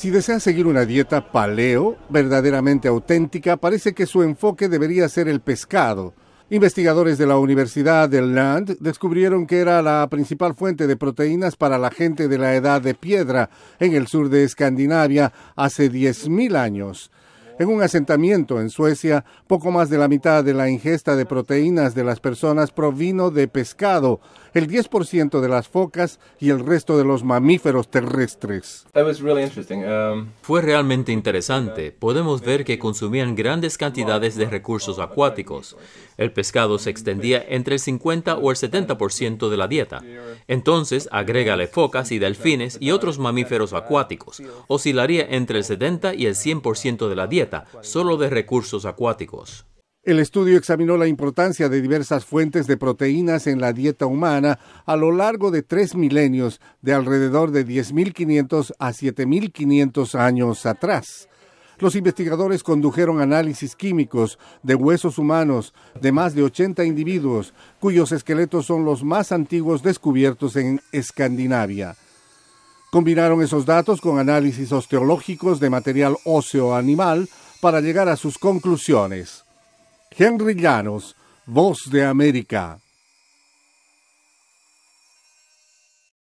Si desea seguir una dieta paleo verdaderamente auténtica, parece que su enfoque debería ser el pescado. Investigadores de la Universidad de Land descubrieron que era la principal fuente de proteínas para la gente de la edad de piedra en el sur de Escandinavia hace 10.000 años. En un asentamiento en Suecia, poco más de la mitad de la ingesta de proteínas de las personas provino de pescado, el 10% de las focas y el resto de los mamíferos terrestres. Um, Fue realmente interesante. Podemos ver que consumían grandes cantidades de recursos acuáticos. El pescado se extendía entre el 50 o el 70% de la dieta. Entonces, agrégale focas y delfines y otros mamíferos acuáticos. Oscilaría entre el 70 y el 100% de la dieta solo de recursos acuáticos. El estudio examinó la importancia de diversas fuentes de proteínas en la dieta humana a lo largo de tres milenios, de alrededor de 10.500 a 7.500 años atrás. Los investigadores condujeron análisis químicos de huesos humanos de más de 80 individuos, cuyos esqueletos son los más antiguos descubiertos en Escandinavia. Combinaron esos datos con análisis osteológicos de material óseo animal, para llegar a sus conclusiones. Henry Llanos, Voz de América.